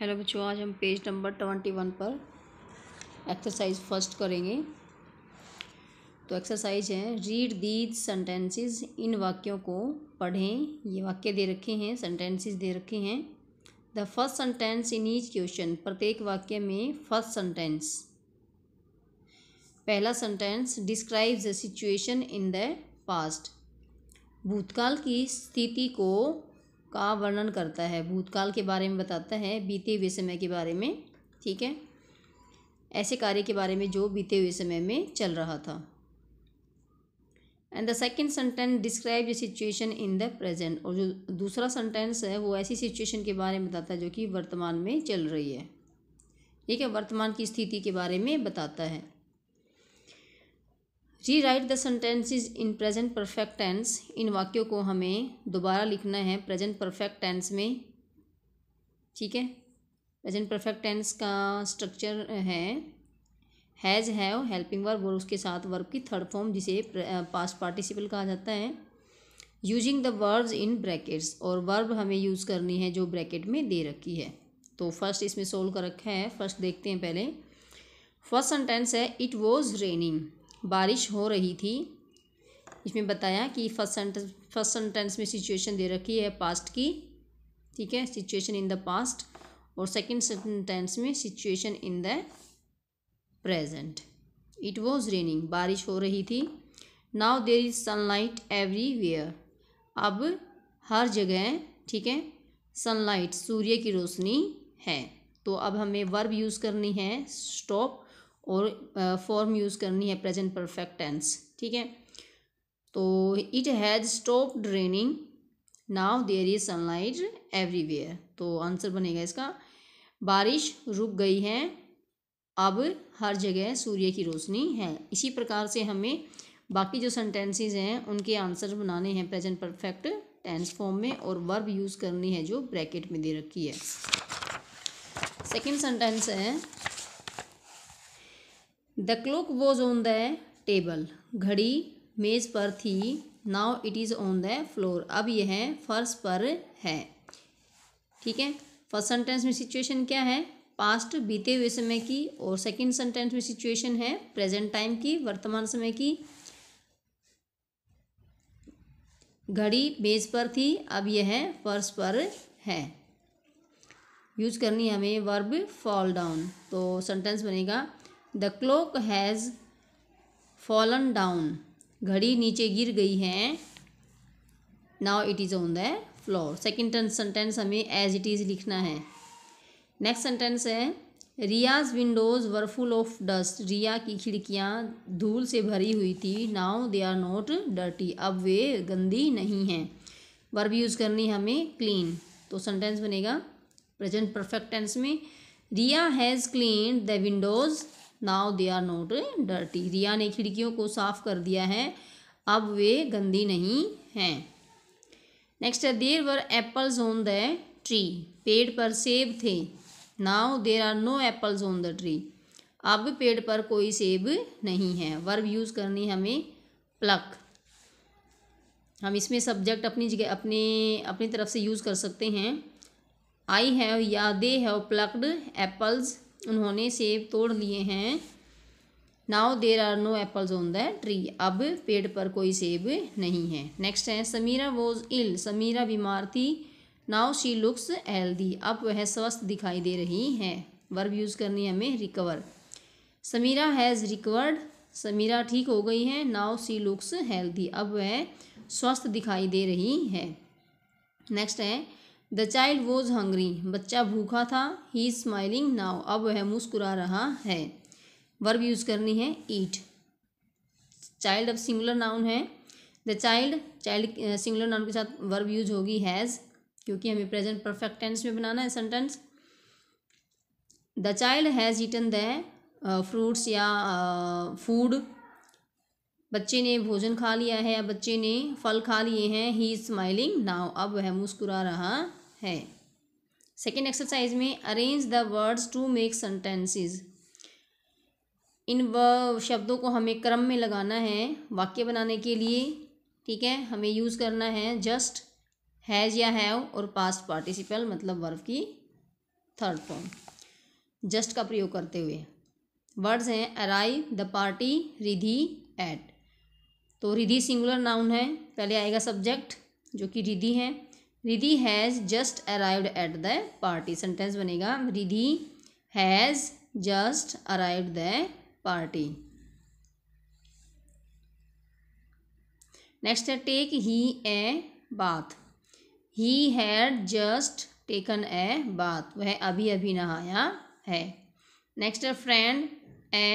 hello बच्चों आज हम पेज नंबर ट्वेंटी वन पर एक्सरसाइज फर्स्ट करेंगे तो एक्सरसाइज है रीड दी सेंटेंसेस इन वाक्यों को पढ़ें ये वाक्य दे रखे हैं सेंटेंसेस दे रखे हैं the first sentence in each question प्रत्येक वाक्य में फर्स्ट सेंटेंस पहला sentence describes the situation in the past भूतकाल की स्थिति को का वर्णन करता है भूतकाल के बारे में बताता है बीते हुए समय के बारे में ठीक है ऐसे कार्य के बारे में जो बीते हुए समय में चल रहा था and the second sentence describe the situation in the present और जो दूसरा सेंटेंस है वो ऐसी सिचुएशन के बारे में बताता है जो कि वर्तमान में चल रही है ठीक है वर्तमान की स्थिति के बारे में बताता है जी write the sentences in present perfect tense इन वाक्यों को हमें दोबारा लिखना है प्रेजेंट परफेक्ट टेंस में ठीक है प्रेजेंट परफेक्ट टेंस का स्ट्रक्चर है हैज़ हैव हेल्पिंग वर्ब और उसके साथ वर्ब की थर्ड फॉर्म जिसे पास्ट पार्टिसिपल कहा जाता है using the verbs in brackets और वर्ब हमें यूज़ करनी है जो ब्रैकेट में दे रखी है तो फर्स्ट इसमें सोल्व कर रखा है फर्स्ट देखते हैं पहले फर्स्ट सेंटेंस है इट वॉज रेनिंग बारिश हो रही थी इसमें बताया कि फर्स्ट सेंटेंस फर्स्ट सेंटेंस में सिचुएशन दे रखी है पास्ट की ठीक है सिचुएशन इन द पास्ट और सेकंड सेंटेंस में situation in the present it was raining बारिश हो रही थी now there is sunlight everywhere अब हर जगह ठीक है सनलाइट सूर्य की रोशनी है तो अब हमें वर्ब यूज़ करनी है स्टॉप और फॉर्म यूज़ करनी है प्रेजेंट परफेक्ट टेंस ठीक है तो it has stopped raining now there is sunlight everywhere तो आंसर बनेगा इसका बारिश रुक गई है अब हर जगह सूर्य की रोशनी है इसी प्रकार से हमें बाकी जो सेंटेंसेस हैं उनके आंसर बनाने हैं प्रेजेंट परफेक्ट टेंस फॉर्म में और वर्ब यूज़ करनी है जो ब्रैकेट में दे रखी है सेकंड सेंटेंस है the clock was on the table घड़ी मेज़ पर थी now it is on the floor अब यह फर्श पर है ठीक है फर्स्ट सेंटेंस में सिचुएशन क्या है पास्ट बीते हुए समय की और सेकंड सेंटेंस में सिचुएशन है प्रेजेंट टाइम की वर्तमान समय की घड़ी मेज पर थी अब यह फर्श पर है यूज करनी हमें वर्ब फॉल डाउन तो सेंटेंस बनेगा the clock has fallen down घड़ी नीचे गिर गई है now it is on the floor second sentence हमें एज इट इज़ लिखना है नेक्स्ट सेंटेंस है Riya's windows were full of dust Riya की खिड़कियाँ धूल से भरी हुई थी now they are not dirty अब वे गंदी नहीं हैं वर्ब यूज़ करनी हमें क्लीन तो सेंटेंस बनेगा प्रेजेंट परफेक्ट टेंस में Riya has clean the windows now they are not dirty Riya ने खिड़कियों को साफ कर दिया है अब वे गंदी नहीं हैं नेक्स्ट है there were apples on the tree पेड़ पर सेब थे now there are no apples on the tree अब पेड़ पर कोई सेब नहीं है वर्ब यूज़ करनी हमें प्लक हम इसमें सब्जेक्ट अपनी जगह अपने अपनी तरफ से यूज़ कर सकते हैं आई हैव या दे हैव प्लक्ड एप्पल्स उन्होंने सेब तोड़ लिए हैं now there are no apples on the tree अब पेड़ पर कोई सेब नहीं है नेक्स्ट है समीरा वॉज इल समीरा बीमार थी नाउ शी लुक्स हेल्दी अब वह स्वस्थ दिखाई दे रही है वर्ब यूज़ करनी है हमें recover Samira has recovered Samira ठीक हो गई है नाउ सी लुक्स हेल्दी अब वह स्वस्थ दिखाई दे रही है नेक्स्ट है द चाइल्ड वॉज हंग्री बच्चा भूखा था ही इज स्माइलिंग नाव अब वह मुस्कुरा रहा है वर्ब यूज़ करनी है ईट चाइल्ड अब सिंगुलर नाउन है the child child singular noun के साथ वर्ब यूज होगी हैज़ क्योंकि हमें प्रेजेंट परफेक्ट टेंस में बनाना है sentence the child has eaten the fruits या फूड uh, बच्चे ने भोजन खा लिया है या बच्चे ने फल खा लिए हैं ही इज स्माइलिंग नाउ अब वह मुस्कुरा रहा है सेकेंड एक्सरसाइज में arrange the words to make sentences इन व शब्दों को हमें क्रम में लगाना है वाक्य बनाने के लिए ठीक है हमें यूज़ करना है जस्ट हैज़ या हैव और पास्ट पार्टिसिपल मतलब वर्ब की थर्ड फॉर्म जस्ट का प्रयोग करते हुए वर्ड्स हैं arrive the party Riddhi at तो रिधि सिंगुलर नाउन है पहले आएगा सब्जेक्ट जो कि रिधि है Riddhi has just arrived at the party sentence बनेगा Riddhi has just arrived the party next है take he a bath he had just taken a bath वह अभी अभी नहाया है नेक्स्ट है friend a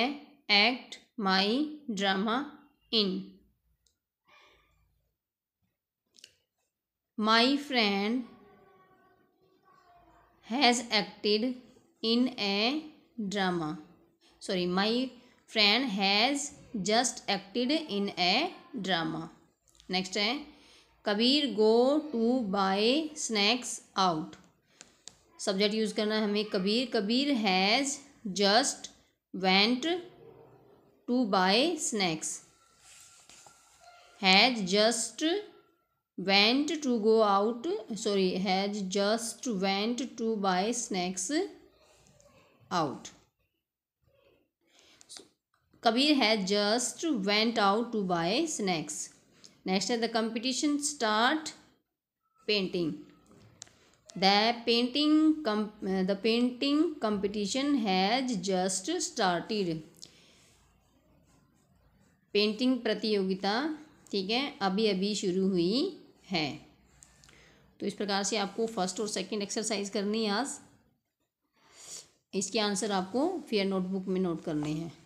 act my drama in my friend has acted in a drama sorry my friend has just acted in a drama next hai kabir go to buy snacks out subject use karna hai hame kabir kabir has just went to buy snacks has just went to go out sorry has just went to buy snacks out kabir has just went out to buy snacks next the competition start painting the painting com the painting competition has just started painting प्रतियोगिता ठीक है अभी अभी शुरू हुई है तो इस प्रकार से आपको फर्स्ट और सेकंड एक्सरसाइज करनी है आज इसके आंसर आपको फेयर नोटबुक में नोट करने हैं